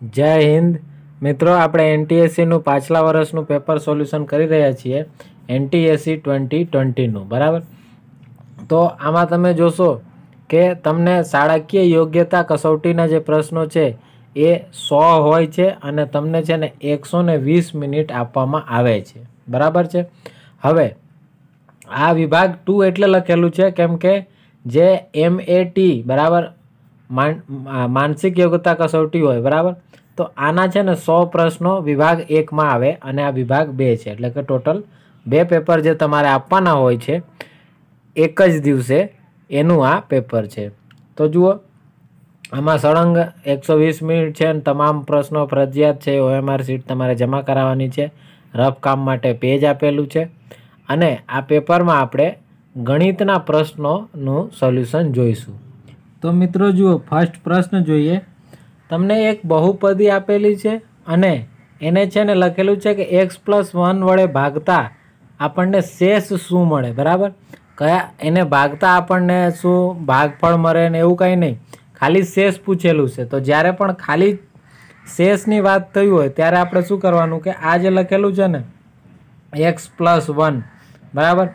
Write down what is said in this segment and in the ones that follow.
જય હિન્દ મિત્રો આપણે એનટીએસસીનું પાછલા વર્ષનું પેપર સોલ્યુશન કરી રહ્યા છીએ એનટીએસસી ટ્વેન્ટી ટ્વેન્ટીનું બરાબર તો આમાં તમે જોશો કે તમને શાળાકીય યોગ્યતા કસોટીના જે પ્રશ્નો છે એ સો હોય છે અને તમને છે ને એકસો વીસ મિનિટ આપવામાં આવે છે બરાબર છે હવે આ વિભાગ ટુ એટલે લખેલું છે કેમ કે જે એમ એ ટી બરાબર માનસિક યોગ્યતા કસોટી હોય બરાબર તો આના છે ને સો પ્રશ્નો વિભાગ એકમાં આવે અને આ વિભાગ બે છે એટલે કે ટોટલ બે પેપર જે તમારે આપવાના હોય છે એક જ દિવસે એનું આ પેપર છે તો જુઓ આમાં સળંગ એકસો વીસ મિનિટ છે અને તમામ પ્રશ્નો ફરજિયાત છે ઓએમઆર સીટ તમારે જમા કરાવવાની છે રફ કામ માટે પેજ આપેલું છે અને આ પેપરમાં આપણે ગણિતના પ્રશ્નોનું સોલ્યુશન જોઈશું તો મિત્રો જુઓ ફર્સ્ટ પ્રશ્ન જોઈએ તમને એક બહુપદી આપેલી છે અને એને છે ને લખેલું છે કે એક્સ પ્લસ વન વડે ભાગતા આપણને શેષ શું મળે બરાબર કયા એને ભાગતા આપણને શું ભાગફળ મળે ને એવું કંઈ નહીં ખાલી શેષ પૂછેલું છે તો જ્યારે પણ ખાલી શેષની વાત થઈ હોય ત્યારે આપણે શું કરવાનું કે આ જે લખેલું છે ને એક્સ પ્લસ વન બરાબર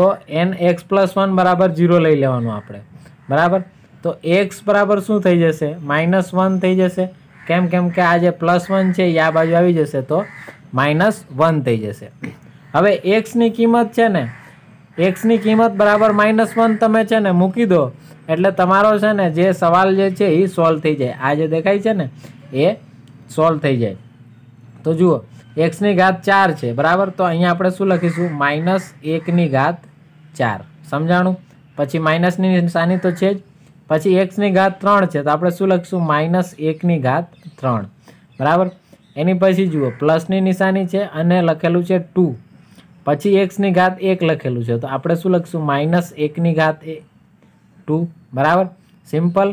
તો એન એક્સ પ્લસ વન બરાબર જીરો લઈ લેવાનું આપણે બરાબર તો એક્સ બરાબર શું થઈ જશે માઇનસ વન થઈ જશે કેમ કેમ કે આ જે પ્લસ વન છે એ આ બાજુ આવી જશે તો માઇનસ વન થઈ જશે હવે એક્સની કિંમત છે ને એક્સની કિંમત બરાબર માઇનસ વન તમે છે ને મૂકી દો એટલે તમારો છે ને જે સવાલ જે છે એ સોલ્વ થઈ જાય આ જે દેખાય છે ને એ સોલ્વ થઈ જાય તો જુઓ એક્સની ઘાત ચાર છે બરાબર તો અહીંયા આપણે શું લખીશું માઇનસ એકની ઘાત ચાર સમજાણું પછી માઇનસની નિશાની તો છે જ પછી એક્સની ઘાત ત્રણ છે તો આપણે શું લખીશું માઇનસ એકની ઘાત ત્રણ બરાબર એની પછી જુઓ પ્લસની નિશાની છે અને લખેલું છે ટુ પછી એક્સની ઘાત એક લખેલું છે તો આપણે શું લખીશું માઇનસ એકની ઘાત એ ટુ બરાબર સિમ્પલ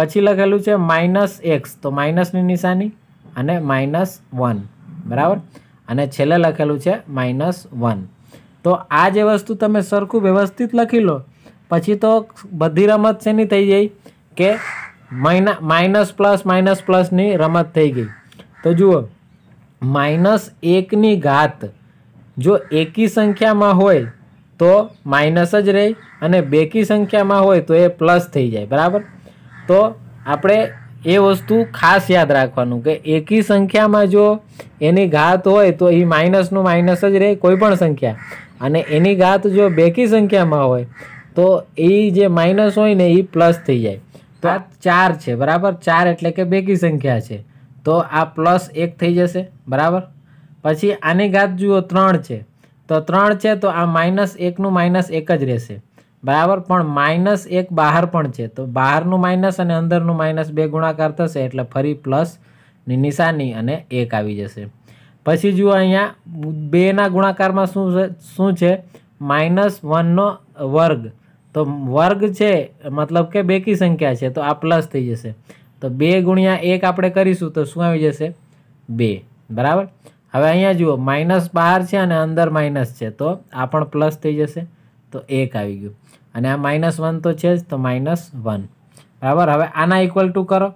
પછી લખેલું છે માઇનસ એક્સ તો માઇનસની નિશાની અને માઇનસ વન બરાબર અને છેલ્લે લખેલું છે માઇનસ વન તો આ જે વસ્તુ તમે સરખું વ્યવસ્થિત લખી લો પછી તો બધી રમત શેની થઈ ગઈ કે માઇના માઇનસ પ્લસ માઇનસ પ્લસની રમત થઈ ગઈ તો જુઓ માઇનસ એકની ઘાત જો એકી સંખ્યામાં હોય તો માઇનસ જ રહે અને બેકી સંખ્યામાં હોય તો એ પ્લસ થઈ જાય બરાબર તો આપણે એ વસ્તુ ખાસ યાદ રાખવાનું કે એકી સંખ્યામાં જો એની ઘાત હોય તો એ માઇનસનું માઇનસ જ રહે કોઈ પણ સંખ્યા અને એની ઘાત જો બેકી સંખ્યામાં હોય તો એ જે માઇનસ હોય ને એ પ્લસ થઈ જાય તો આ ચાર છે બરાબર ચાર એટલે કે બેકી સંખ્યા છે તો આ પ્લસ એક થઈ જશે બરાબર પછી આની ઘાત જુઓ ત્રણ છે તો ત્રણ છે તો આ માઇનસ એકનું માઇનસ એક જ રહેશે બરાબર પણ માઇનસ એક બહાર પણ છે તો બહારનું માઇનસ અને અંદરનું માઇનસ બે ગુણાકાર થશે એટલે ફરી પ્લસની નિશાની અને એક આવી જશે પછી જુઓ અહીંયા બેના ગુણાકારમાં શું શું છે માઇનસ વનનો વર્ગ તો વર્ગ છે મતલબ કે બેકી સંખ્યા છે તો આ પ્લસ થઈ જશે તો બે ગુણ્યા એક આપણે કરીશું તો શું આવી જશે બે બરાબર હવે અહીંયા જુઓ માઇનસ બહાર છે અને અંદર માઇનસ છે તો આ પણ પ્લસ થઈ જશે તો એક આવી ગયું અને આ માઇનસ વન તો છે જ તો માઇનસ વન બરાબર હવે આના ઇક્વલ ટુ કરો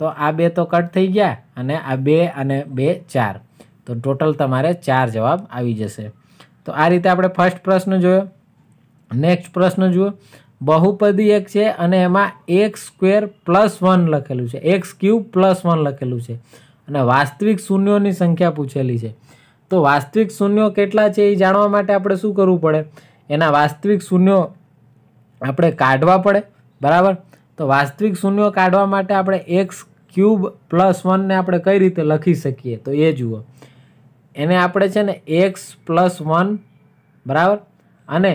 તો આ બે તો કટ થઈ ગયા અને આ બે અને બે ચાર તો ટોટલ તમારે ચાર જવાબ આવી જશે તો આ રીતે આપણે ફર્સ્ટ પ્રશ્ન જોયો નેક્સ્ટ પ્રશ્ન જુઓ બહુપદી એક છે અને એમાં એક સ્ક્વેર પ્લસ વન લખેલું છે એક્સ ક્યુબ પ્લસ વન લખેલું છે અને વાસ્તવિક શૂન્યોની સંખ્યા પૂછેલી છે તો વાસ્તવિક શૂન્યો કેટલા છે એ જાણવા માટે આપણે શું કરવું પડે એના વાસ્તવિક શૂન્યો આપણે કાઢવા પડે બરાબર તો વાસ્તવિક શૂન્યો કાઢવા માટે આપણે એક્સ ક્યુબ પ્લસ વનને આપણે કઈ રીતે લખી શકીએ તો એ જુઓ એને આપણે છે ને એક્સ પ્લસ વન બરાબર અને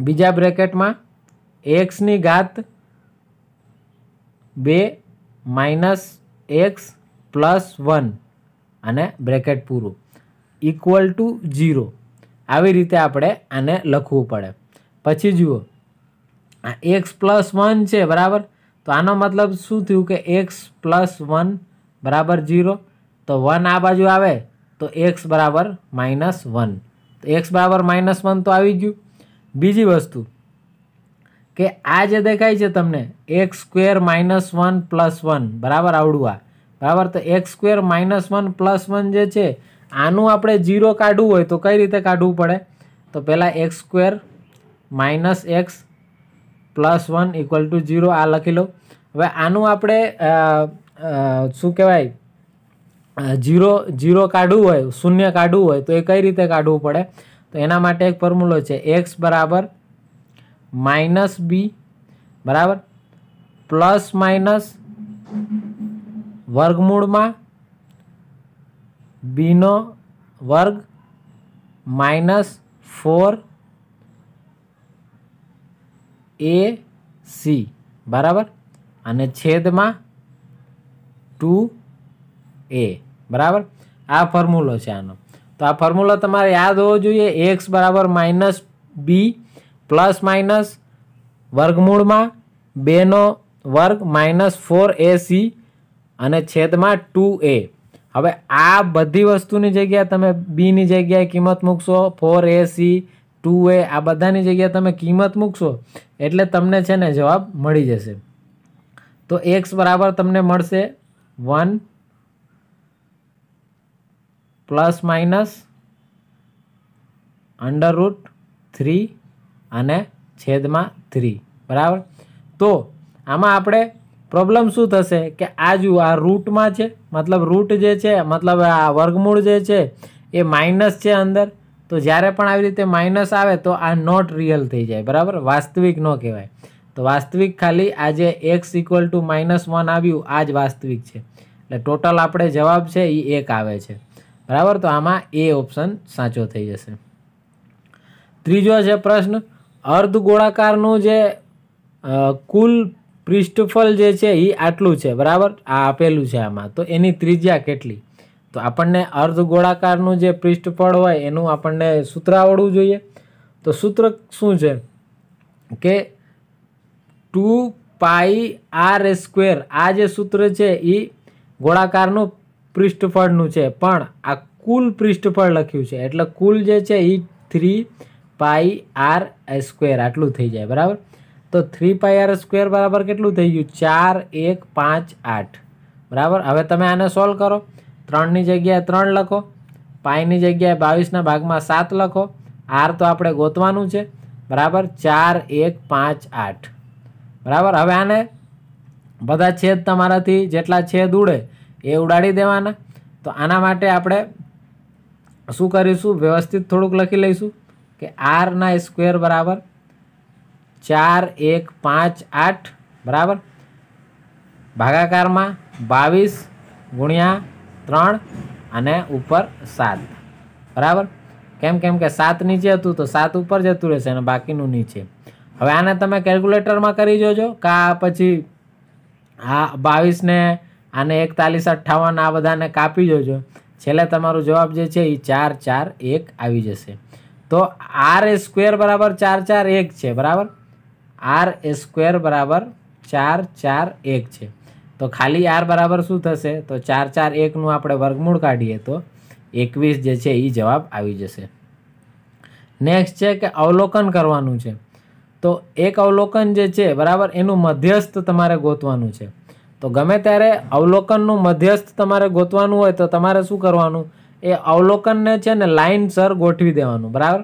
બીજા બ્રેકેટમાં એક્સની ઘાત બે માઇનસ એક્સ પ્લસ વન અને બ્રેકેટ પૂરું ઇક્વલ ટુ ઝીરો આવી રીતે આપણે આને લખવું પડે પછી જુઓ આ એક્સ પ્લસ વન છે બરાબર તો આનો મતલબ શું થયું કે એક્સ પ્લસ વન બરાબર ઝીરો તો વન આ બાજુ આવે તો એક્સ બરાબર માઇનસ વન તો એક્સ બરાબર માઇનસ વન તો આવી ગયું બીજી વસ્તુ કે આ જે દેખાય છે તમને X square minus one plus one બરાબર આવડું આ બરાબર તો એક square minus one plus one જે છે આનું આપણે જીરો કાઢવું હોય તો કઈ રીતે કાઢવું પડે તો પહેલાં X square minus X plus one equal to zero આ લખી લો હવે આનું આપણે શું કહેવાય જીરો જીરો કાઢવું હોય શૂન્ય કાઢવું હોય તો એ કઈ રીતે કાઢવું પડે તો એના માટે એક ફોર્મ્યુલો છે એક્સ બરાબર માઇનસ બી બરાબર પ્લસ માઇનસ વર્ગમૂળમાં બીનો વર્ગ માઇનસ ફોર એ સી બરાબર અને છેદમાં ટુ એ બરાબર આ ફોર્મ્યુલો છે આનો તો આ ફોર્મ્યુલા તમારે યાદ હોવો જોઈએ એક્સ બરાબર માઇનસ બી પ્લસ માઇનસ વર્ગમૂળમાં બેનો વર્ગ માઇનસ ફોર એ અને છેદમાં ટુ એ હવે આ બધી વસ્તુની જગ્યાએ તમે બીની જગ્યાએ કિંમત મૂકશો four A C two A આ બધાની જગ્યાએ તમે કિંમત મૂકશો એટલે તમને છે ને જવાબ મળી જશે તો એક્સ બરાબર તમને મળશે one plus minus under root three અને છેદમાં થ્રી બરાબર તો આમાં આપણે પ્રોબ્લેમ શું થશે કે આ જુઓ આ રૂટમાં છે મતલબ રૂટ જે છે મતલબ આ વર્ગમૂળ જે છે એ માઇનસ છે અંદર તો જ્યારે પણ આવી રીતે માઇનસ આવે તો આ નોટ રિયલ થઈ જાય બરાબર વાસ્તવિક ન કહેવાય તો વાસ્તવિક ખાલી આ જે X equal to minus one આવ્યું આ જ વાસ્તવિક છે એટલે ટોટલ આપણે જવાબ છે એ એક આવે છે બરાબર તો આમાં એ ઓપ્શન સાચો થઈ જશે ત્રીજો છે પ્રશ્ન અર્ધ ગોળાકારનું જે કુલ પૃષ્ઠફળ જે છે એ આટલું છે બરાબર આ આપેલું છે આમાં તો એની ત્રિજ્યા કેટલી તો આપણને અર્ધ ગોળાકારનું જે પૃષ્ઠફળ હોય એનું આપણને સૂત્ર આવડવું જોઈએ તો સૂત્ર શું છે કે ટુ પાઈ આર સ્ક્વેર આ જે સૂત્ર છે એ ગોળાકારનું પૃષ્ઠફળનું છે પણ આ કુલ પૃષ્ઠફળ લખ્યું છે એટલે કુલ જે છે એ થ્રી પાઈ આર સ્ક્વેર આટલું થઈ જાય બરાબર તો થ્રી પાઈ આર સ્ક્વેર બરાબર કેટલું થઈ ગયું ચાર એક પાંચ આઠ બરાબર હવે તમે આને સોલ્વ કરો ત્રણની જગ્યાએ ત્રણ લખો પાઈની જગ્યાએ બાવીસના ભાગમાં સાત લખો આર તો આપણે ગોતવાનું છે બરાબર ચાર એક પાંચ આઠ બરાબર હવે આને બધા છેદ તમારાથી જેટલા છેદ ઉડે એ ઉડાડી દેવાના તો આના માટે આપણે શું કરીશું વ્યવસ્થિત થોડુંક લખી લઈશું કે આરના સ્ક્વેર બરાબર ચાર એક પાંચ આઠ બરાબર ભાગાકારમાં બાવીસ ગુણ્યા ત્રણ અને ઉપર સાત બરાબર કેમ કેમ કે સાત નીચે હતું તો સાત ઉપર જતું રહેશે અને બાકીનું નીચે હવે આને તમે કેલ્ક્યુલેટરમાં કરી જોજો કા પછી આ બાવીસને આને એકતાલીસ અઠ્ઠાવન આ બધાને કાપી જોજો છેલ્લે તમારો જવાબ જે છે એ ચાર ચાર એક આવી જશે તો આર એ સ્ક્વેર બરાબર ચાર ચાર એક છે બરાબર આર એ સ્ક્વેર બરાબર ચાર ચાર એક છે તો ખાલી આર બરાબર શું થશે તો ચાર ચાર એકનું આપણે વર્ગમૂળ કાઢીએ તો એકવીસ જે છે એ જવાબ આવી જશે નેક્સ્ટ છે કે અવલોકન કરવાનું છે તો એક અવલોકન જે છે બરાબર એનું મધ્યસ્થ તમારે ગોતવાનું છે તો ગમે ત્યારે અવલોકનનું મધ્યસ્થ તમારે ગોતવાનું હોય તો તમારે શું કરવાનું એ અવલોકનને છે ને લાઇનસર ગોઠવી દેવાનું બરાબર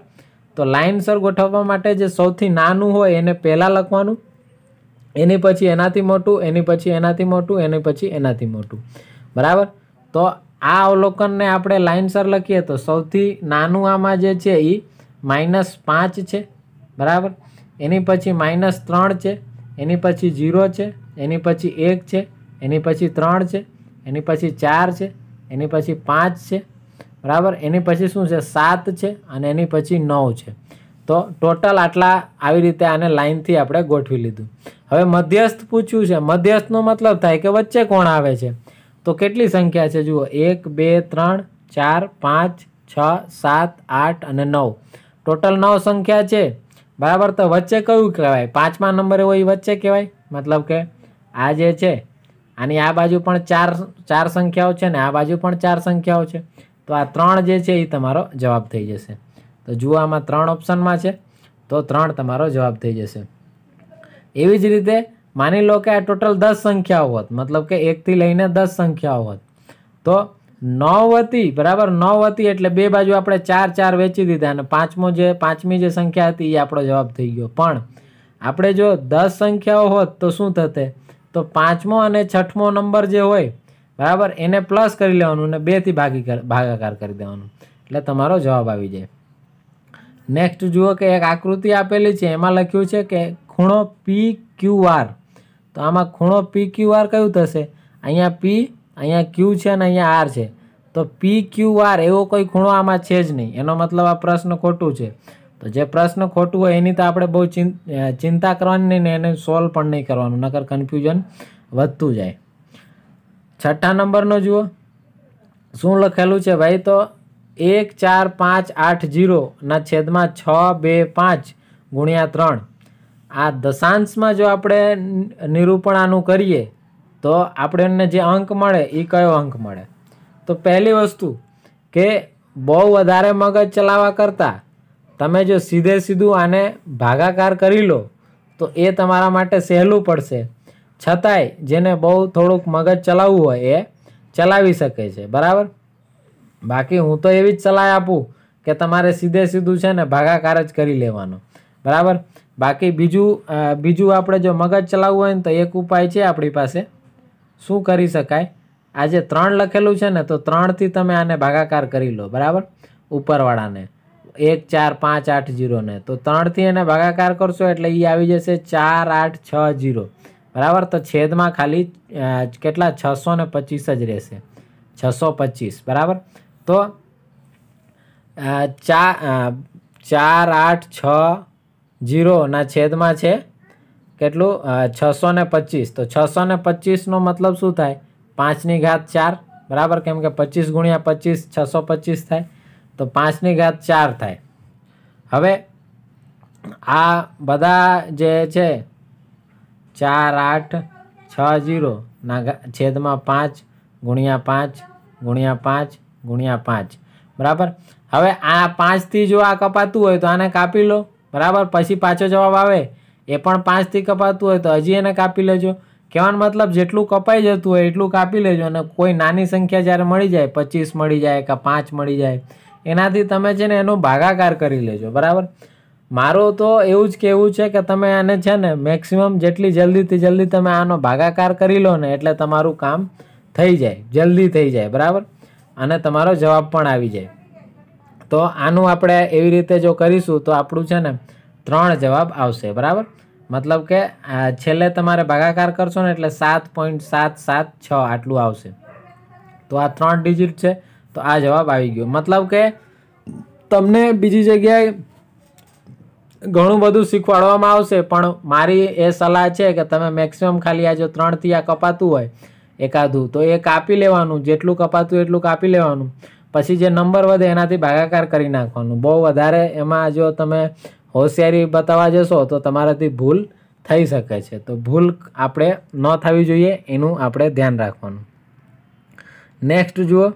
તો લાઇનસર ગોઠવવા માટે જે સૌથી નાનું હોય એને પહેલાં લખવાનું એની પછી એનાથી મોટું એની પછી એનાથી મોટું એની પછી એનાથી મોટું બરાબર તો આ અવલોકનને આપણે લાઇનસર લખીએ તો સૌથી નાનું આમાં જે છે એ માઇનસ પાંચ છે બરાબર એની પછી માઇનસ ત્રણ છે એની પછી ઝીરો છે એની પછી એક છે એની પછી ત્રણ છે એની પછી ચાર છે એની પછી પાંચ છે બરાબર એની પછી શું છે સાત છે અને એની પછી નવ છે તો ટોટલ આટલા આવી રીતે આને લાઇનથી આપણે ગોઠવી લીધું હવે મધ્યસ્થ પૂછ્યું છે મધ્યસ્થનો મતલબ થાય કે વચ્ચે કોણ આવે છે તો કેટલી સંખ્યા છે જુઓ એક બે ત્રણ ચાર પાંચ છ સાત આઠ અને નવ ટોટલ નવ સંખ્યા છે બરાબર તો વચ્ચે કયું કહેવાય પાંચમા નંબરે હોય એ વચ્ચે કહેવાય મતલબ કે આ જે છે આની આ બાજુ પણ ચાર ચાર સંખ્યાઓ છે ને આ બાજુ પણ ચાર સંખ્યાઓ છે તો આ ત્રણ જે છે એ તમારો જવાબ થઈ જશે તો જુઓ આમાં ત્રણ ઓપ્શનમાં છે તો ત્રણ તમારો જવાબ થઈ જશે એવી જ રીતે માની લો કે આ ટોટલ દસ સંખ્યાઓ હોત મતલબ કે એકથી લઈને દસ સંખ્યાઓ હોત તો નવ હતી બરાબર નવ હતી એટલે બે બાજુ આપણે ચાર ચાર વેચી દીધા અને પાંચમો જે પાંચમી જે સંખ્યા હતી એ આપણો જવાબ થઈ ગયો પણ આપણે જો દસ સંખ્યાઓ હોત તો શું થતે તો પાંચમો અને છઠમો નંબર જે હોય બરાબર એને પ્લસ કરી લેવાનું અને બેથી ભાગી ભાગાકાર કરી દેવાનું એટલે તમારો જવાબ આવી જાય નેક્સ્ટ જુઓ કે એક આકૃતિ આપેલી છે એમાં લખ્યું છે કે ખૂણો પી ક્યુ આર તો આમાં ખૂણો પી ક્યુ આર કયું થશે અહીંયા પી અહીંયા ક્યુ છે અને અહીંયા આર છે તો પી ક્યુ આર એવો કોઈ ખૂણો આમાં છે જ નહીં એનો મતલબ આ પ્રશ્ન ખોટું છે તો જે પ્રશ્ન ખોટું હોય એની તો આપણે બહુ ચિંતા કરવાની નહીં ને એને સોલ્વ પણ નહીં કરવાનું નકર કન્ફ્યુઝન વધતું જાય છઠ્ઠા નંબરનો જુઓ શું લખેલું છે ભાઈ તો એક ચાર પાંચ આઠ જીરોના છેદમાં છ બે પાંચ ગુણ્યા ત્રણ આ દશાંશમાં જો આપણે નિરૂપણ આનું કરીએ તો આપણને જે અંક મળે એ કયો અંક મળે તો પહેલી વસ્તુ કે બહુ વધારે મગજ ચલાવવા કરતાં તમે જો સીધે સીધું આને ભાગાકાર કરી લો તો એ તમારા માટે સહેલું પડશે છતાંય જેને બહુ થોડુંક મગજ ચલાવવું હોય એ ચલાવી શકે છે બરાબર બાકી હું તો એવી જ સલાહ આપું કે તમારે સીધે સીધું છે ને ભાગાકાર જ કરી લેવાનો બરાબર બાકી બીજું બીજું આપણે જો મગજ ચલાવવું હોય ને તો એક ઉપાય છે આપણી પાસે શું કરી શકાય આજે ત્રણ લખેલું છે ને તો ત્રણથી તમે આને ભાગાકાર કરી લો બરાબર ઉપરવાળાને એક ચાર પાંચ આઠ જીરોને તો ત્રણથી એને ભાગાકાર કરશો એટલે એ આવી જશે ચાર આઠ છ જીરો બરાબર તો છેદમાં ખાલી કેટલા છસો ને પચીસ જ રહેશે છસો પચીસ બરાબર તો ચા ચાર આઠ છ જીરોના છેદમાં છે કેટલું છસો ને પચીસ તો છસો ને પચીસનો મતલબ શું થાય પાંચની ઘાત ચાર બરાબર કેમ કે પચીસ ગુણ્યા પચીસ છસો પચીસ થાય તો પાંચની ઘાત ચાર થાય હવે આ બધા જે છે ચાર આઠ છ જીરોના છેદમાં પાંચ ગુણ્યા પાંચ ગુણ્યા પાંચ ગુણ્યા પાંચ બરાબર હવે આ પાંચથી જો આ કપાતું હોય તો આને કાપી લો બરાબર પછી પાછો જવાબ આવે એ પણ પાંચથી કપાતું હોય તો હજી એને કાપી લેજો કહેવાનો મતલબ જેટલું કપાઈ જતું હોય એટલું કાપી લેજો અને કોઈ નાની સંખ્યા જ્યારે મળી જાય પચીસ મળી જાય કે પાંચ મળી જાય એનાથી તમે છે ને એનો ભાગાકાર કરી લેજો બરાબર મારું તો એવું જ કહેવું છે કે તમે આને છે ને મેક્સિમમ જેટલી જલ્દીથી જલ્દી તમે આનો ભાગાકાર કરી લો ને એટલે તમારું કામ થઈ જાય જલ્દી થઈ જાય બરાબર અને તમારો જવાબ પણ આવી જાય તો આનું આપણે એવી રીતે જો કરીશું તો આપણું છે ને ત્રણ જવાબ આવશે બરાબર મતલબ કે છેલ્લે તમારે ભાગાકાર કરશો ને એટલે સાત પોઈન્ટ સાત સાત છ આટલું આવશે તો આ ત્રણ ડિજિટ છે તો આ જવાબ આવી ગયો મતલબ કે તમને બીજી જગ્યાએ ઘણું બધું શીખવાડવામાં આવશે પણ મારી એ સલાહ છે કે તમે મેક્સિમમ ખાલી આ જો ત્રણથી આ કપાતું હોય એકાદું તો એ કાપી લેવાનું જેટલું કપાતું એટલું કાપી લેવાનું પછી જે નંબર વધે એનાથી ભાગાકાર કરી નાખવાનું બહુ વધારે એમાં જો તમે હોશિયારી બતાવવા જશો તો તમારાથી ભૂલ થઈ શકે છે તો ભૂલ આપણે ન થવી જોઈએ એનું આપણે ધ્યાન રાખવાનું નેક્સ્ટ જુઓ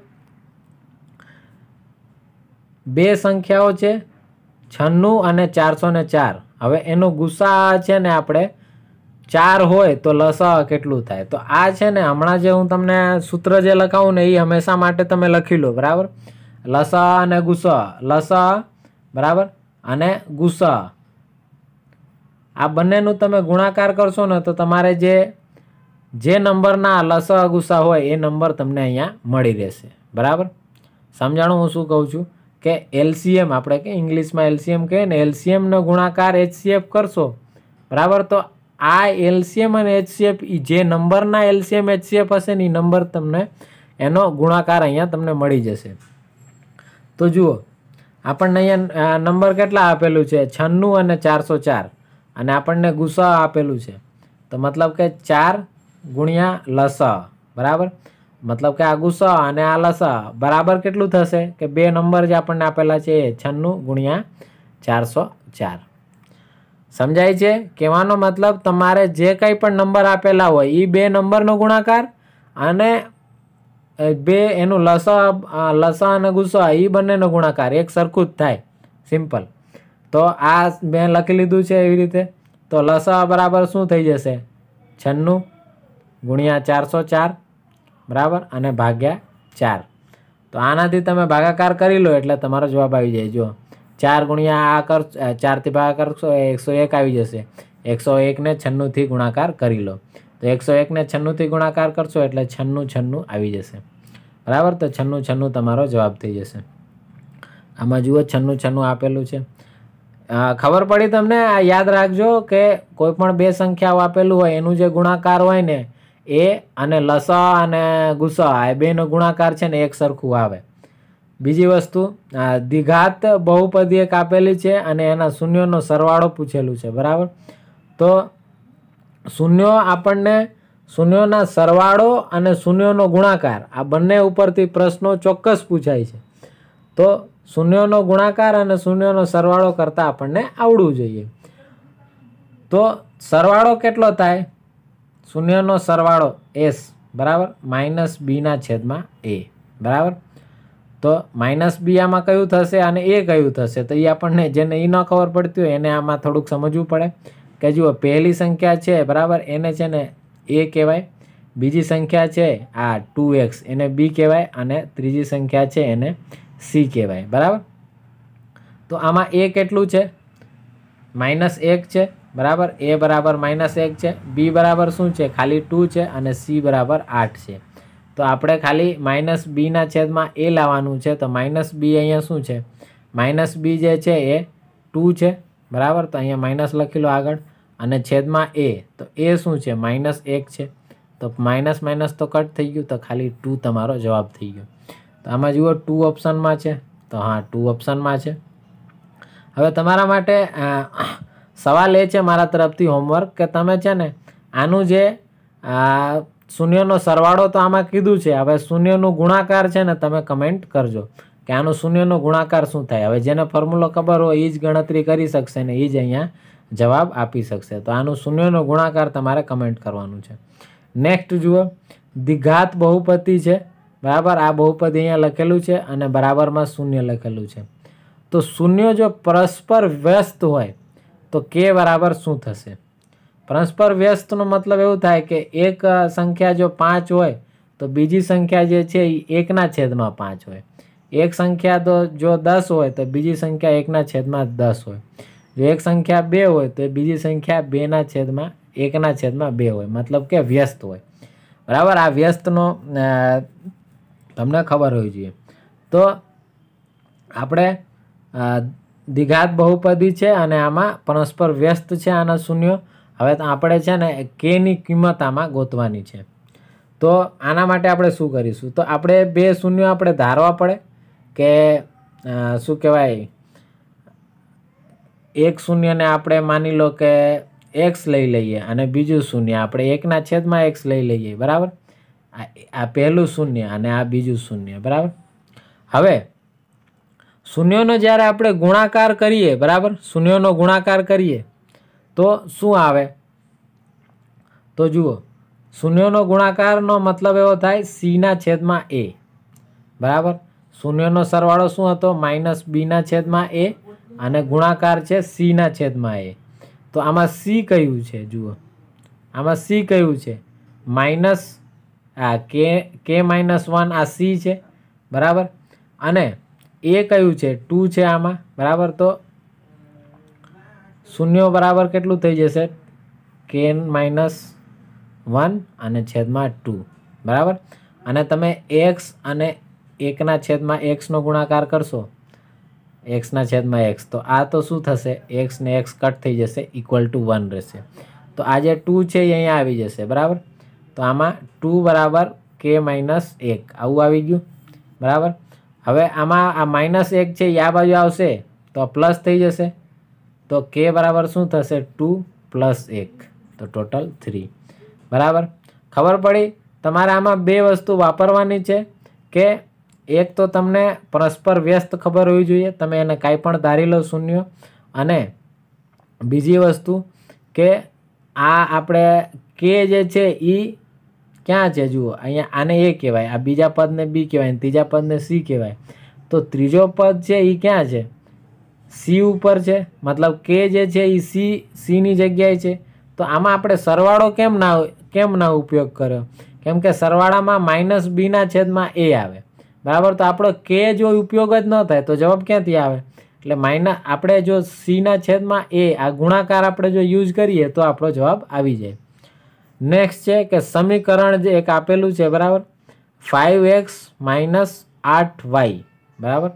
બે સંખ્યાઓ છે છન્નું અને ચારસો ને ચાર હવે એનો ગુસ્સા છે ને આપણે ચાર હોય તો લસા કેટલું થાય તો આ છે ને હમણાં જે હું તમને સૂત્ર જે લખાવું ને એ હંમેશા માટે તમે લખી લો બરાબર લસા અને ગુસા લસા બરાબર અને ગુસ્સા આ બંનેનું તમે ગુણાકાર કરશો ને તો તમારે જે જે નંબરના લસા ગુસ્સા હોય એ નંબર તમને અહીંયા મળી રહેશે બરાબર સમજાણું હું શું કહું છું કે એલસીએમ આપણે કે ઇંગ્લિશમાં એલસીએમ કહીએ ને એલસીએમનો ગુણાકાર એચસીએફ કરશો બરાબર તો આ એલસીએમ અને એચસીએફ જે નંબરના એલસીએમ એચસીએફ હશે ને એ નંબર તમને એનો ગુણાકાર અહીંયા તમને મળી જશે તો જુઓ આપણને અહીંયા નંબર કેટલા આપેલું છે છન્નું અને ચારસો ચાર અને આપણને ગુસા આપેલું છે તો મતલબ કે ચાર ગુણ્યા લસ બરાબર મતલબ કે આ ગુસ્સો અને આ લસ બરાબર કેટલું થશે કે બે નંબર જે આપણને આપેલા છે એ છન્નું ગુણ્યા ચારસો ચાર સમજાય છે કહેવાનો મતલબ તમારે જે કંઈ પણ નંબર આપેલા હોય એ બે નંબરનો ગુણાકાર અને બે એનું લસા લસા અને ગુસ્સા એ બંનેનો ગુણાકાર એક સરખું જ થાય સિમ્પલ તો આ મેં લખી લીધું છે એવી રીતે તો લસા બરાબર શું થઈ જશે છન્નું ગુણ્યા ચારસો ચાર બરાબર અને ભાગ્યા ચાર તો આનાથી તમે ભાગાકાર કરી લો એટલે તમારો જવાબ આવી જાય જુઓ ચાર ગુણ્યા આ કર ચારથી ભાગાકાર કરશો એકસો એક આવી જશે એકસો એકને છન્નુંથી ગુણાકાર કરી લો તો એકસો એકને છન્નુંથી ગુણાકાર કરશો એટલે છન્નું છન્નું આવી જશે બરાબર તો છન્નું છન્નું તમારો જવાબ થઈ જશે આમાં જુઓ છન્નું છન્નું આપેલું છે ખબર પડી તમને યાદ રાખજો કે કોઈપણ બે સંખ્યાઓ આપેલું હોય એનું જે ગુણાકાર હોય ને એ અને લસા અને ગુસા એ બેનો ગુણાકાર છે ને એક સરખું આવે બીજી વસ્તુ દ્વિઘાત બહુપદી એક આપેલી છે અને એના શૂન્યોનો સરવાળો પૂછેલું છે બરાબર તો શૂન્યો આપણને શૂન્યોના સરવાળો અને શૂન્યોનો ગુણાકાર આ બંને ઉપરથી પ્રશ્નો ચોક્કસ પૂછાય છે તો શૂન્યોનો ગુણાકાર અને શૂન્યોનો સરવાળો કરતાં આપણને આવડવું જોઈએ તો સરવાળો કેટલો થાય શૂન્યનો સરવાળો એસ બરાબર માઇનસ બીના છેદમાં એ બરાબર તો માઇનસ બી આમાં કયું થશે અને એ કયું થશે તો એ આપણને જેને એ ન ખબર પડતી હોય એને આમાં થોડુંક સમજવું પડે કે જુઓ પહેલી સંખ્યા છે બરાબર એને છે ને એ કહેવાય બીજી સંખ્યા છે આ ટુ એક્સ એને બી કહેવાય અને ત્રીજી સંખ્યા છે એને સી કહેવાય બરાબર તો આમાં એ કેટલું છે માઇનસ એક છે બરાબર એ બરાબર માઇનસ એક છે બી બરાબર શું છે ખાલી ટુ છે અને સી બરાબર આઠ છે તો આપણે ખાલી માઇનસ બીના છેદમાં એ લાવવાનું છે તો માઇનસ બી અહીંયા શું છે માઇનસ બી જે છે એ ટુ છે બરાબર તો અહીંયા માઇનસ લખી લો આગળ અને છેદમાં એ તો એ શું છે માઇનસ એક છે તો માઇનસ માઇનસ તો કટ થઈ ગયું તો ખાલી ટુ તમારો જવાબ થઈ ગયો તો આમાં જુઓ ટુ ઓપ્શનમાં છે તો હા ટુ ઓપ્શનમાં છે હવે તમારા માટે સવાલ એ છે મારા તરફથી હોમવર્ક કે તમે છે ને આનું જે શૂન્યનો સરવાળો તો આમાં કીધું છે હવે શૂન્યનું ગુણાકાર છે ને તમે કમેન્ટ કરજો કે આનું શૂન્યનો ગુણાકાર શું થાય હવે જેને ફોર્મ્યુલો ખબર હોય એ જ ગણતરી કરી શકશે ને એ જ અહીંયા જવાબ આપી શકશે તો આનું શૂન્યનો ગુણાકાર તમારે કમેન્ટ કરવાનું છે નેક્સ્ટ જુઓ દ્વિઘાત બહુપતિ છે બરાબર આ બહુપતિ અહીંયા લખેલું છે અને બરાબરમાં શૂન્ય લખેલું છે તો શૂન્ય જો પરસ્પર વ્યસ્ત હોય તો કે બરાબર શું થશે પરસ્પર વ્યસ્તનો મતલબ એવું થાય કે એક સંખ્યા જો પાંચ હોય તો બીજી સંખ્યા જે છે એ એકના છેદમાં પાંચ હોય એક સંખ્યા તો જો દસ હોય તો બીજી સંખ્યા એકના છેદમાં દસ હોય જો એક સંખ્યા બે હોય તો બીજી સંખ્યા બેના છેદમાં એકના છેદમાં બે હોય મતલબ કે વ્યસ્ત હોય બરાબર આ વ્યસ્તનો તમને ખબર હોવી જોઈએ તો આપણે દ્વિઘાત બહુપદી છે અને આમાં પરસ્પર વ્યસ્ત છે આના શૂન્યો હવે આપણે છે ને કેની કિંમત આમાં ગોતવાની છે તો આના માટે આપણે શું કરીશું તો આપણે બે શૂન્યો આપણે ધારવા પડે કે શું કહેવાય એક શૂન્યને આપણે માની લો કે એક્સ લઈ લઈએ અને બીજું શૂન્ય આપણે એકના છેદમાં એક્સ લઈ લઈએ બરાબર આ પહેલું શૂન્ય અને આ બીજું શૂન્ય બરાબર હવે શૂન્યનો જ્યારે આપણે ગુણાકાર કરીએ બરાબર શૂન્યનો ગુણાકાર કરીએ તો શું આવે તો જુઓ શૂન્યનો ગુણાકારનો મતલબ એવો થાય સીના છેદમાં એ બરાબર શૂન્યનો સરવાળો શું હતો માઇનસ બીના છેદમાં એ અને ગુણાકાર છે સીના છેદમાં એ તો આમાં સી કયું છે જુઓ આમાં સી કયું છે માઇનસ આ કે કે માઇનસ વન આ સી છે બરાબર અને એ કયું છે ટુ છે આમાં બરાબર તો શૂન્ય બરાબર કેટલું થઈ જશે કેન માઇનસ વન અને છેદમાં ટુ બરાબર અને તમે એક્સ અને એકના છેદમાં એક્સનો ગુણાકાર કરશો એક્સના છેદમાં એક્સ તો આ તો શું થશે એક્સ ને એક્સ કટ થઈ જશે ઇક્વલ ટુ વન રહેશે તો આ જે ટુ છે એ અહીંયા આવી જશે બરાબર તો આમાં ટુ બરાબર કે માઇનસ એક આવું આવી ગયું બરાબર હવે આમાં આ માઇનસ એક છે એ આ બાજુ આવશે તો પ્લસ થઈ જશે તો કે બરાબર શું થશે ટુ પ્લસ એક તો ટોટલ થ્રી બરાબર ખબર પડી તમારે આમાં બે વસ્તુ વાપરવાની છે કે એક તો તમને પરસ્પર વ્યસ્ત ખબર હોવી જોઈએ તમે એને કાંઈ પણ ધારી લો શૂન્ય અને બીજી વસ્તુ કે આ આપણે કે જે છે એ ક્યાં છે જુઓ અહીંયા આને એ કહેવાય આ બીજા પદને બી કહેવાય અને ત્રીજા પદને સી કહેવાય તો ત્રીજો પદ છે એ ક્યાં છે સી ઉપર છે મતલબ કે જે છે એ સી સીની જગ્યાએ છે તો આમાં આપણે સરવાળો કેમ ના કેમ ના ઉપયોગ કર્યો કેમ કે સરવાળામાં માઇનસ બીના છેદમાં એ આવે બરાબર તો આપણો કે જો ઉપયોગ જ ન થાય તો જવાબ ક્યાંથી આવે એટલે માઇનસ આપણે જો સીના છેદમાં એ આ ગુણાકાર આપણે જો યુઝ કરીએ તો આપણો જવાબ આવી જાય નેક્સ્ટ છે કે સમીકરણ જે એક આપેલું છે બરાબર ફાઇવ એક્સ માઇનસ આઠ વાય બરાબર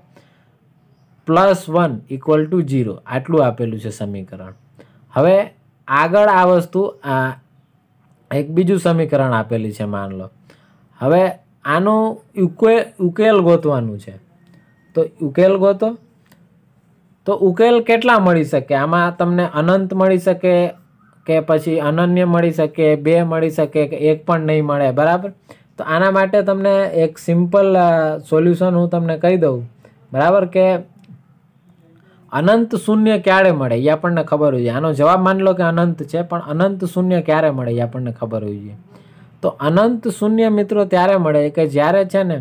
plus one equal to zero આટલું આપેલું છે સમીકરણ હવે આગળ આ વસ્તુ આ એક બીજું સમીકરણ આપેલી છે માન લો હવે આનો ઉકે ઉકેલ ગોતવાનું છે તો ઉકેલ ગોતો તો ઉકેલ કેટલા મળી શકે આમાં તમને અનંત મળી શકે કે પછી અનન્ય મળી શકે બે મળી શકે કે એક પણ નહીં મળે બરાબર તો આના માટે તમને એક સિમ્પલ સોલ્યુશન હું તમને કહી દઉં બરાબર કે અનંત શૂન્ય ક્યારે મળે એ આપણને ખબર હોય આનો જવાબ માની લો કે અનંત છે પણ અનંત શૂન્ય ક્યારે મળે એ આપણને ખબર હોય છે તો અનંત શૂન્ય મિત્રો ત્યારે મળે કે જ્યારે છે ને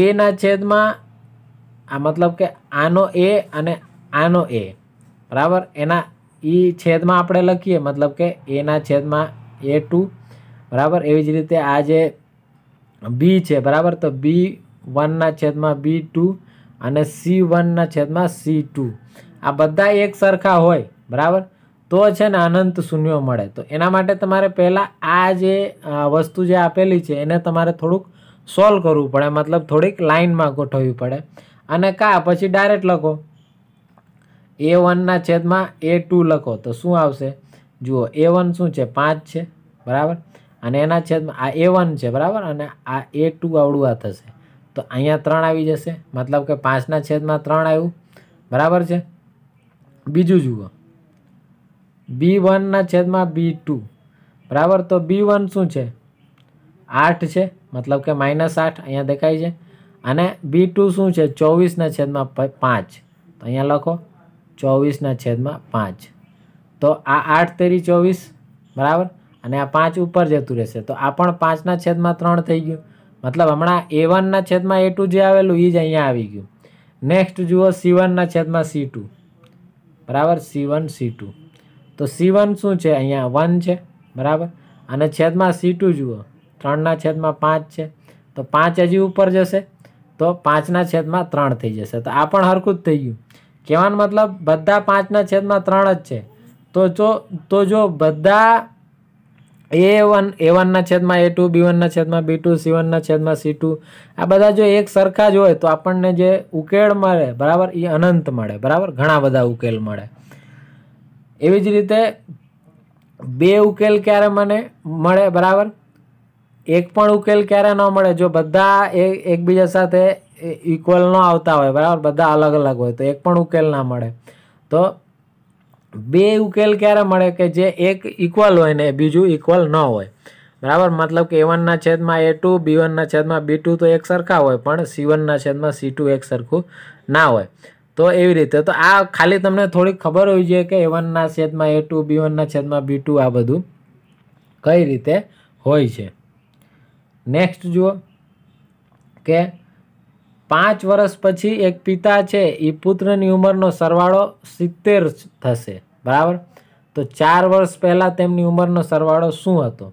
એના છેદમાં આ મતલબ કે આનો એ અને આનો એ બરાબર એના એ છેદમાં આપણે લખીએ મતલબ કે એના છેદમાં એ ટુ બરાબર એવી જ રીતે આ જે બી છે બરાબર તો બી વનના છેદમાં બી ટુ અને સી વનના છેદમાં સી ટુ આ બધા એક સરખા હોય બરાબર તો છે ને અનંત શૂન્યો મળે તો એના માટે તમારે પહેલાં આ જે વસ્તુ જે આપેલી છે એને તમારે થોડુંક સોલ્વ કરવું પડે મતલબ થોડીક લાઇનમાં ગોઠવવી પડે અને કા પછી ડાયરેક્ટ લખો એ વનના છેદમાં એ ટુ લખો તો શું આવશે જુઓ એ વન શું છે પાંચ છે બરાબર અને એના છેદમાં આ એ વન છે બરાબર અને આ એ ટુ આવડું આ થશે તો અહીંયા ત્રણ આવી જશે મતલબ કે પાંચના છેદમાં ત્રણ આવ્યું બરાબર છે બીજું જુઓ બી વનના છેદમાં બી ટુ બરાબર તો બી વન શું છે આઠ છે મતલબ કે માઇનસ આઠ અહીંયા દેખાય છે અને બી ટુ શું છે ચોવીસના છેદમાં પાંચ તો અહીંયા લખો ચોવીસના છેદમાં પાંચ તો આ આઠ તેરી ચોવીસ બરાબર અને આ પાંચ ઉપર જતું રહેશે તો આ પણ પાંચના છેદમાં ત્રણ થઈ ગયું મતલબ હમણાં એ વનના છેદમાં એ જે આવેલું એ જ અહીંયા આવી ગયું નેક્સ્ટ જુઓ સી વનના છેદમાં સી ટુ બરાબર સી વન સી ટુ તો સી વન શું છે અહીંયા વન છે બરાબર અને છેદમાં સી ટુ જુઓ ત્રણના છેદમાં પાંચ છે તો પાંચ હજી ઉપર જશે તો પાંચના છેદમાં ત્રણ થઈ જશે તો આ પણ હરખું જ થઈ ગયું કહેવાનો મતલબ બધા પાંચના છેદમાં ત્રણ જ છે તો જો તો જો બધા એ વન એ વનના છેદમાં એ ટુ બી વનના છેદમાં બી ટુ સી વનના છેદમાં સી ટુ આ બધા જો એક સરખા જ હોય તો આપણને જે ઉકેલ મળે બરાબર એ અનંત મળે બરાબર ઘણા બધા ઉકેલ મળે એવી જ રીતે બે ઉકેલ ક્યારે મને મળે બરાબર એક પણ ઉકેલ ક્યારે ન મળે જો બધા એકબીજા સાથે ઇક્વલ ન આવતા હોય બરાબર બધા અલગ અલગ હોય તો એક પણ ઉકેલ ના મળે તો બે ઉકેલ ક્યારે મળે કે જે એક ઇક્વલ હોય ને બીજું ઇક્વલ ન હોય બરાબર મતલબ કે એ વનના છેદમાં એ ટુ બી વનના છેદમાં બી ટુ તો એક સરખા હોય પણ સી વનના છેદમાં સી ટુ એક સરખું ના હોય તો એવી રીતે તો આ ખાલી તમને થોડીક ખબર હોવી જોઈએ કે એ વનના છેદમાં એ ટુ બી વનના છેદમાં બી ટુ આ બધું કઈ રીતે હોય છે નેક્સ્ટ જુઓ કે પાંચ વર્ષ પછી એક પિતા છે એ પુત્રની ઉંમરનો સરવાળો સિત્તેર થશે બરાબર તો ચાર વર્ષ પહેલાં તેમની ઉંમરનો સરવાળો શું હતો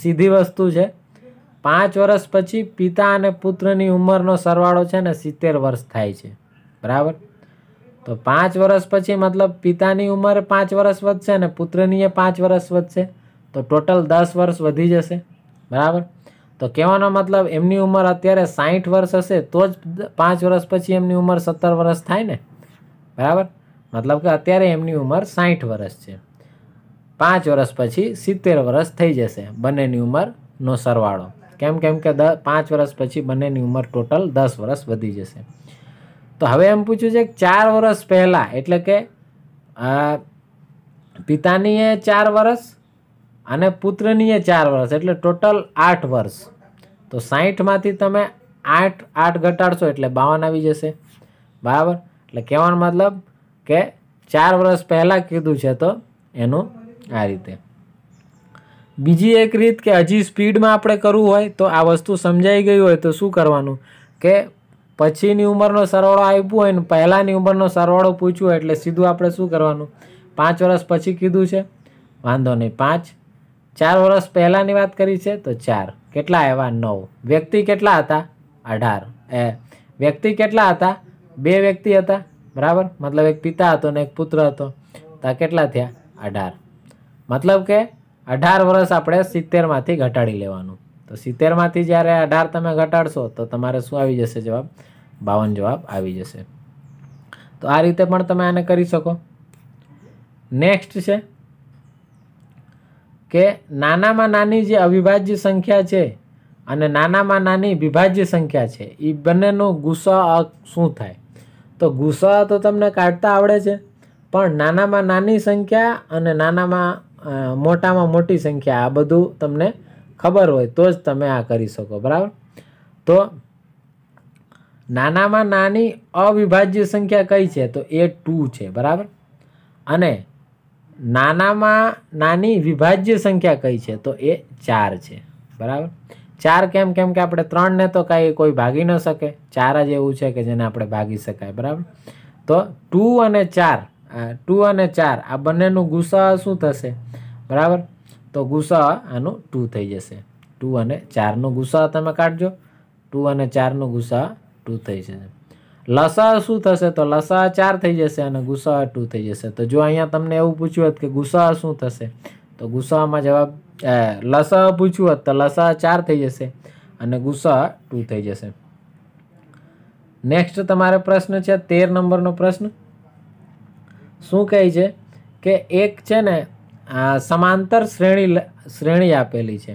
સીધી વસ્તુ છે પાંચ વર્ષ પછી પિતા અને પુત્રની ઉંમરનો સરવાળો છે ને સિત્તેર વર્ષ થાય છે બરાબર તો પાંચ વર્ષ પછી મતલબ પિતાની ઉંમર પાંચ વર્ષ વધશે અને પુત્રની એ પાંચ વર્ષ વધશે તો ટોટલ દસ વર્ષ વધી જશે બરાબર તો કહેવાનો મતલબ એમની ઉંમર અત્યારે સાહીઠ વર્ષ હશે તો જ પાંચ વર્ષ પછી એમની ઉંમર સત્તર વર્ષ થાય ને બરાબર મતલબ કે અત્યારે એમની ઉંમર સાહીઠ વર્ષ છે પાંચ વર્ષ પછી સિત્તેર વર્ષ થઈ જશે બંનેની ઉંમરનો સરવાળો કેમ કેમ કે દ પાંચ વર્ષ પછી બંનેની ઉંમર ટોટલ દસ વર્ષ વધી જશે તો હવે એમ પૂછ્યું છે કે ચાર વર્ષ પહેલાં એટલે કે પિતાનીએ ચાર વર્ષ અને પુત્રનીએ ચાર વર્ષ એટલે ટોટલ આઠ વર્ષ તો સાહીઠમાંથી તમે આઠ આઠ ઘટાડશો એટલે બાવન આવી જશે બરાબર એટલે કહેવાનો મતલબ કે ચાર વર્ષ પહેલાં કીધું છે તો એનું આ રીતે બીજી એક રીત કે હજી સ્પીડમાં આપણે કરવું હોય તો આ વસ્તુ સમજાઈ ગઈ હોય તો શું કરવાનું કે પછીની ઉંમરનો સરવાળો આપ્યો હોય ને પહેલાંની ઉંમરનો સરવાળો પૂછ્યો એટલે સીધું આપણે શું કરવાનું પાંચ વર્ષ પછી કીધું છે વાંધો નહીં પાંચ ચાર વર્ષ પહેલાંની વાત કરી છે તો ચાર કેટલા આવ્યા નવ વ્યક્તિ કેટલા હતા અઢાર એ વ્યક્તિ કેટલા હતા બે વ્યક્તિ હતા બરાબર મતલબ એક પિતા હતો ને એક પુત્ર હતો તો કેટલા થયા અઢાર મતલબ કે અઢાર વર્ષ આપણે સિત્તેરમાંથી ઘટાડી લેવાનું તો સિત્તેરમાંથી જ્યારે અઢાર તમે ઘટાડશો તો તમારે શું આવી જશે જવાબ બાવન જવાબ આવી જશે તો આ રીતે પણ તમે આને કરી શકો નેક્સ્ટ છે કે નાનામાં નાની જે અવિભાજ્ય સંખ્યા છે અને નાનામાં નાની વિભાજ્ય સંખ્યા છે એ બંનેનો ગુસ્સા શું થાય તો ગુસ્સા તો તમને કાઢતા આવડે છે પણ નાનામાં નાની સંખ્યા અને નાનામાં મોટામાં મોટી સંખ્યા આ બધું તમને ખબર હોય તો જ તમે આ કરી શકો બરાબર તો નાનામાં નાની અવિભાજ્ય સંખ્યા કઈ છે તો એ ટુ છે બરાબર અને નાનામાં નાની વિભાજ્ય સંખ્યા કઈ છે તો એ ચાર છે બરાબર ચાર કેમ કેમ કે આપણે ત્રણને તો કાંઈ કોઈ ભાગી ન શકે ચાર જ એવું છે કે જેને આપણે ભાગી શકાય બરાબર તો ટુ અને ચાર ટુ અને ચાર આ બંનેનું ગુસ્સા શું થશે બરાબર તો ગુસ્સા આનું ટુ થઈ જશે ટુ અને ચારનો ગુસ્સા તમે કાઢજો ટુ અને ચારનો ગુસ્સા ટુ થઈ જશે લસા શું થશે તો લસા ચાર થઈ જશે અને ગુસા ટુ થઈ જશે તો જો અહીંયા તમને એવું પૂછ્યું હતું કે ગુસા શું થશે તો ગુસામાં જવાબ લસા પૂછ્યું હોત તો લસા ચાર થઈ જશે અને ગુસા ટુ થઈ જશે નેક્સ્ટ તમારે પ્રશ્ન છે તેર નંબરનો પ્રશ્ન શું કહે છે કે એક છે ને સમાંતર શ્રેણી શ્રેણી આપેલી છે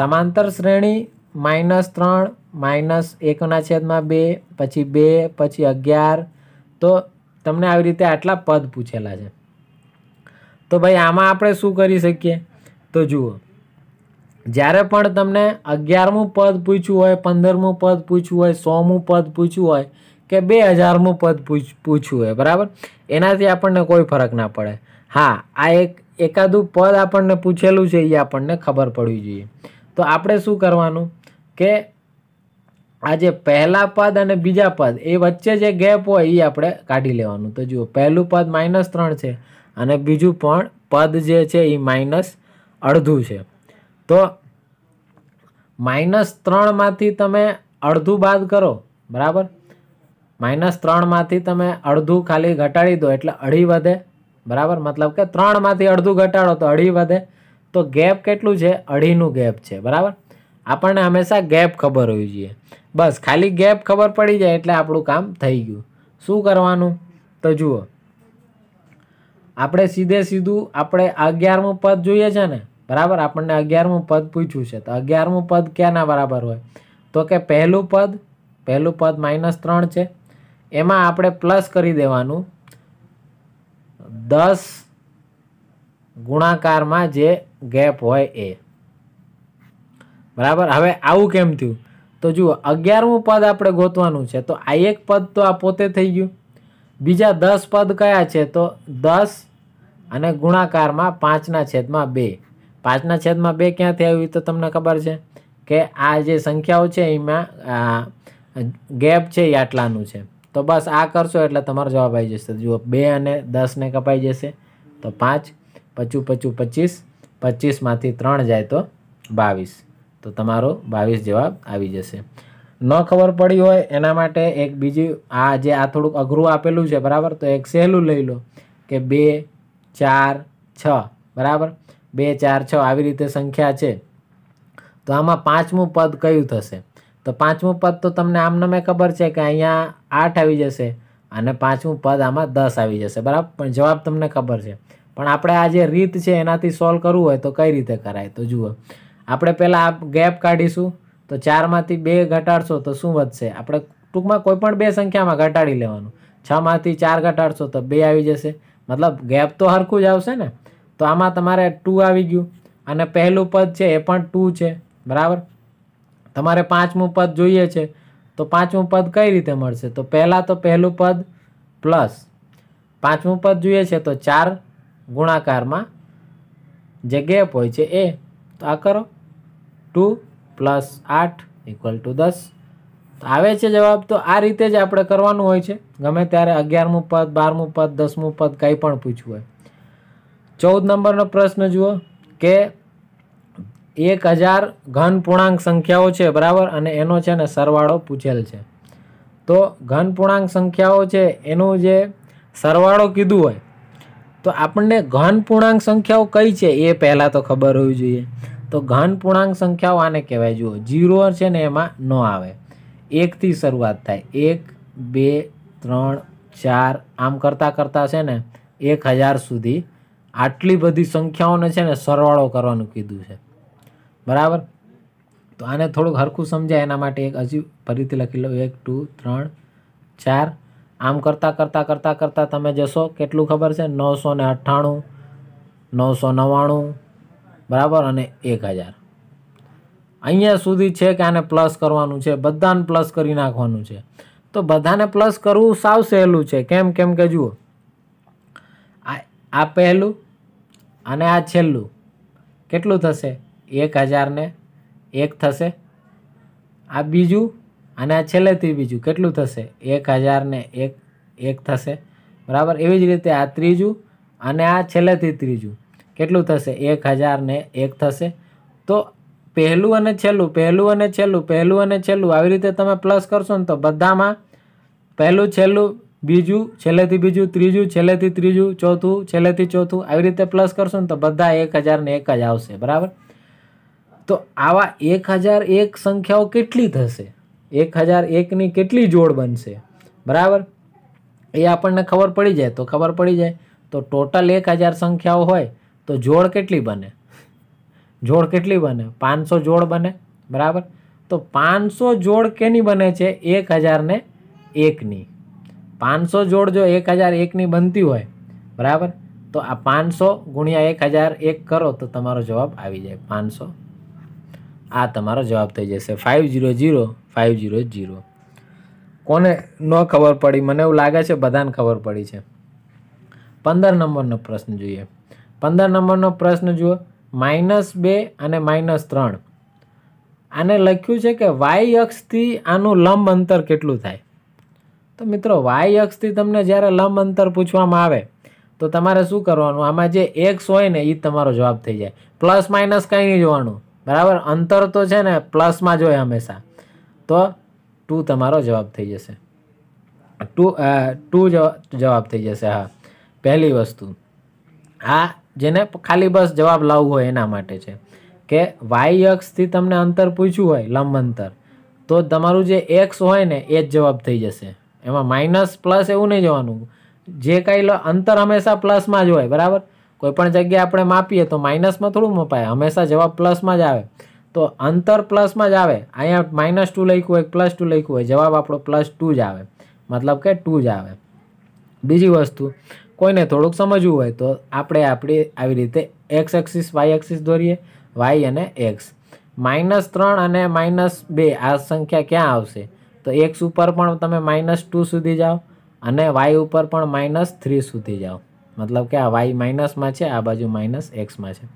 સમાંતર શ્રેણી માઇનસ ત્રણ માઇનસ એકના છેદમાં બે પછી બે પછી અગિયાર તો તમને આવી રીતે આટલા પદ પૂછેલા છે તો ભાઈ આમાં આપણે શું કરી શકીએ તો જુઓ જ્યારે પણ તમને અગિયારમું પદ પૂછ્યું હોય પંદરમું પદ પૂછ્યું હોય સોમું પદ પૂછ્યું હોય કે બે હજારમું પદ પૂછ પૂછ્યું હોય બરાબર એનાથી આપણને કોઈ ફરક ના પડે હા આ એક એકાદું પદ આપણને પૂછેલું છે એ આપણને ખબર પડવી જોઈએ તો આપણે શું કરવાનું કે આ જે પહેલા પદ અને બીજા પદ એ વચ્ચે જે ગેપ હોય એ આપણે કાઢી લેવાનું તો જુઓ પહેલું પદ માઇનસ ત્રણ છે અને બીજું પણ પદ જે છે એ માઇનસ અડધું છે તો માઇનસ ત્રણમાંથી તમે અડધું બાદ કરો બરાબર માઇનસ ત્રણમાંથી તમે અડધું ખાલી ઘટાડી દો એટલે અઢી વધે બરાબર મતલબ કે ત્રણમાંથી અડધું ઘટાડો તો અઢી વધે તો ગેપ કેટલું છે અઢીનું ગેપ છે બરાબર આપણને હંમેશા ગેપ ખબર હોવી જોઈએ બસ ખાલી ગેપ ખબર પડી જાય એટલે આપણું કામ થઈ ગયું શું કરવાનું તો જુઓ આપણે સીધે સીધું આપણે અગિયારમું પદ જોઈએ છે ને બરાબર આપણને અગિયારમું પદ પૂછ્યું છે તો અગિયારમું પદ ક્યાંના બરાબર હોય તો કે પહેલું પદ પહેલું પદ માઇનસ ત્રણ છે એમાં આપણે પ્લસ કરી દેવાનું દસ ગુણાકારમાં જે ગેપ હોય એ બરાબર હવે આવું કેમ થયું તો જુઓ અગિયારમું પદ આપણે ગોતવાનું છે તો આ એક પદ તો આ પોતે થઈ ગયું બીજા દસ પદ કયા છે તો દસ અને ગુણાકારમાં પાંચના છેદમાં બે પાંચના છેદમાં બે ક્યાંથી આવ્યું તો તમને ખબર છે કે આ જે સંખ્યાઓ છે એમાં ગેપ છે એ આટલાનું છે તો બસ આ કરશો એટલે તમારો જવાબ આવી જશે જુઓ બે અને દસને કપાઈ જશે તો પાંચ પચું પચું પચીસ પચીસમાંથી ત્રણ જાય તો બાવીસ તો તમારો બાવીસ જવાબ આવી જશે ન ખબર પડી હોય એના માટે એક બીજું આ જે આ થોડુંક અઘરું આપેલું છે બરાબર તો એક સહેલું લઈ લો કે બે ચાર છ બરાબર બે ચાર છ આવી રીતે સંખ્યા છે તો આમાં પાંચમું પદ કયું થશે તો પાંચમું પદ તો તમને આમને મેં ખબર છે કે અહીંયા આઠ આવી જશે અને પાંચમું પદ આમાં દસ આવી જશે બરાબર પણ જવાબ તમને ખબર છે પણ આપણે આ જે રીત છે એનાથી સોલ્વ કરવું હોય તો કઈ રીતે કરાય તો જુઓ આપણે પહેલાં આ ગેપ કાઢીશું તો ચારમાંથી બે ઘટાડશો તો શું વધશે આપણે ટૂંકમાં કોઈ પણ બે સંખ્યામાં ઘટાડી લેવાનું છમાંથી ચાર ઘટાડશો તો બે આવી જશે મતલબ ગેપ તો સરખું જ આવશે ને તો આમાં તમારે ટુ આવી ગયું અને પહેલું પદ છે એ પણ ટુ છે બરાબર તમારે પાંચમું પદ જોઈએ છે તો પાંચમું પદ કઈ રીતે મળશે તો પહેલાં તો પહેલું પદ પ્લસ પાંચમું પદ જોઈએ છે તો ચાર ગુણાકારમાં જે ગેપ હોય છે એ તો આ કરો ટુ પ્લસ આઠ ઇક્વલ ટુ દસ આવે છે જવાબ તો આ રીતે જ આપણે કરવાનું હોય છે ગમે ત્યારે અગિયારમું પદ બારમું પદ દસમું પદ કંઈ પણ પૂછવું હોય ચૌદ નંબરનો પ્રશ્ન જુઓ કે એક હજાર ઘન પૂર્ણાંક સંખ્યાઓ છે બરાબર અને એનો છે ને સરવાળો પૂછેલ છે તો ઘન પૂર્ણાંક સંખ્યાઓ છે એનું જે સરવાળો કીધું હોય તો આપણને ઘન પૂર્ણાંક સંખ્યાઓ કઈ છે એ પહેલાં તો ખબર હોવી જોઈએ તો ઘન પૂર્ણાંક સંખ્યાઓ આને કહેવાય જુઓ જીરો છે ને એમાં ન આવે એકથી શરૂઆત થાય એક બે ત્રણ ચાર આમ કરતાં કરતાં છે ને એક હજાર સુધી આટલી બધી સંખ્યાઓને છે ને સરવાળો કરવાનું કીધું છે બરાબર તો આને થોડુંક હરખું સમજાય એના માટે એક હજી ફરીથી લખી લો એક ટુ ત્રણ ચાર આમ કરતાં કરતાં કરતાં કરતાં તમે જશો કેટલું ખબર છે નવસો ને અઠ્ઠાણું નવસો નવ્વાણું બરાબર અને એક હજાર અહીંયા સુધી છે કે આને પ્લસ કરવાનું છે બધાને પ્લસ કરી નાખવાનું છે તો બધાને પ્લસ કરવું સાવ સહેલું છે કેમ કેમ કે જુઓ આ પહેલું અને આ છેલ્લું કેટલું થશે એક હજારને એક થશે આ બીજું અને આ છેલ્લેથી બીજું કેટલું થશે એક હજારને એક એક થશે બરાબર એવી જ રીતે આ ત્રીજું અને આ છેલ્લેથી ત્રીજું કેટલું થશે એક હજાર ને એક થશે તો પહેલું અને છેલ્લું પહેલું અને છેલ્લું પહેલું અને છેલ્લું આવી રીતે તમે પ્લસ કરશો ને તો બધામાં પહેલું છેલ્લું બીજું છેલ્લેથી બીજું ત્રીજું છેલ્લેથી ત્રીજું ચોથું છેલ્લેથી ચોથું આવી રીતે પ્લસ કરશો ને તો બધા એક હજાર ને એક જ આવશે બરાબર તો આવા એક હજાર એક સંખ્યાઓ કેટલી થશે એક હજાર એકની કેટલી જોડ બનશે બરાબર એ આપણને ખબર પડી જાય તો ખબર પડી જાય તો ટોટલ એક હજાર સંખ્યાઓ હોય તો જોડ કેટલી બને જોડ કેટલી બને પાંચસો જોડ બને બરાબર તો પાંચસો જોડ કેની બને છે એક હજારને એકની પાંચસો જોડ જો એક હજાર એકની બનતી હોય બરાબર તો આ પાંચસો ગુણ્યા એક હજાર એક કરો તો તમારો જવાબ આવી જાય પાંચસો આ તમારો જવાબ થઈ જશે five zero zero five zero zero કોને ન ખબર પડી મને એવું લાગે છે બધાને ખબર પડી છે પંદર નંબરનો પ્રશ્ન જોઈએ પંદર નંબરનો પ્રશ્ન જુઓ માઇનસ બે અને માઇનસ ત્રણ આને લખ્યું છે કે વાય અક્ષથી આનું લંબ અંતર કેટલું થાય તો મિત્રો વાય અક્ષથી તમને જ્યારે લંબ અંતર પૂછવામાં આવે તો તમારે શું કરવાનું આમાં જે એક્સ હોય ને એ તમારો જવાબ થઈ જાય પ્લસ માઇનસ કંઈ નહીં જોવાનું બરાબર અંતર તો છે ને પ્લસમાં જ હોય હંમેશા તો ટુ તમારો જવાબ થઈ જશે ટુ ટુ જવાબ થઈ જશે હા પહેલી વસ્તુ આ જેને ખાલી બસ જવાબ લાવવો હોય એના માટે છે કે વાય અક્ષથી તમને અંતર પૂછ્યું હોય લંબ અંતર તો તમારું જે એક્સ હોય ને એ જ જવાબ થઈ જશે એમાં માઇનસ પ્લસ એવું નહીં જવાનું જે કાંઈ અંતર હંમેશા પ્લસમાં જ હોય બરાબર કોઈપણ જગ્યાએ આપણે માપીએ તો માઇનસમાં થોડું મપાય હંમેશા જવાબ પ્લસમાં જ આવે તો અંતર પ્લસમાં જ આવે અહીંયા માઇનસ ટુ લખ્યું હોય પ્લસ ટુ લખ્યું હોય જવાબ આપણો પ્લસ ટુ જ આવે મતલબ કે ટુ જ આવે બીજી વસ્તુ કોઈને થોડુંક સમજવું હોય તો આપણે આપણી આવી રીતે એક્સ એક્સિસ વાય એક્સિસ દોરીએ વાય અને એક્સ માઇનસ ત્રણ અને માઇનસ બે આ સંખ્યા ક્યાં આવશે તો એક્સ ઉપર પણ તમે માઇનસ ટુ સુધી જાઓ અને વાય ઉપર પણ માઇનસ થ્રી સુધી જાઓ મતલબ કે આ વાય માઇનસમાં છે આ બાજુ માઇનસ એક્સમાં છે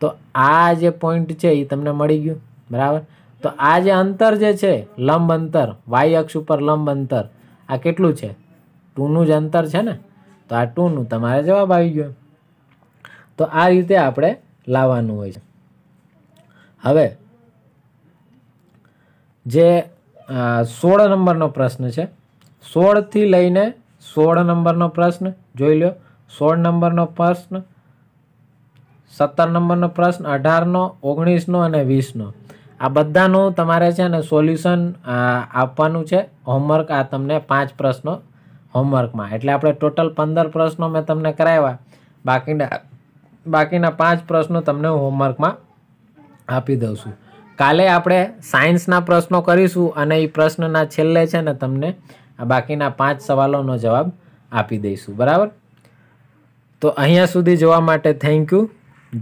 તો આ જે પોઈન્ટ છે એ તમને મળી ગયું બરાબર તો આ જે અંતર જે છે લંબ અંતર વાય અક્ષ ઉપર લંબ અંતર આ કેટલું છે ટુનું જ અંતર છે ને તો આ ટુનું તમારે જવાબ આવી ગયો તો આ રીતે આપણે લાવવાનું હોય છે હવે જે સોળ નંબરનો પ્રશ્ન છે સોળથી લઈને સોળ નંબરનો પ્રશ્ન જોઈ લો સોળ નંબરનો પ્રશ્ન સત્તર નંબરનો પ્રશ્ન અઢારનો ઓગણીસનો અને વીસનો આ બધાનું તમારે છે ને સોલ્યુશન આપવાનું છે હોમવર્ક આ તમને પાંચ પ્રશ્નો હોમવર્કમાં એટલે આપણે ટોટલ પંદર પ્રશ્નો મેં તમને કરાવ્યા બાકીના બાકીના પાંચ પ્રશ્નો તમને હું હોમવર્કમાં આપી દઉં છું કાલે આપણે સાયન્સના પ્રશ્નો કરીશું અને એ પ્રશ્નના છેલ્લે છે ને તમને બાકીના પાંચ સવાલોનો જવાબ આપી દઈશું બરાબર તો અહીંયા સુધી જોવા માટે થેન્ક યુ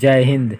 જય હિન્દ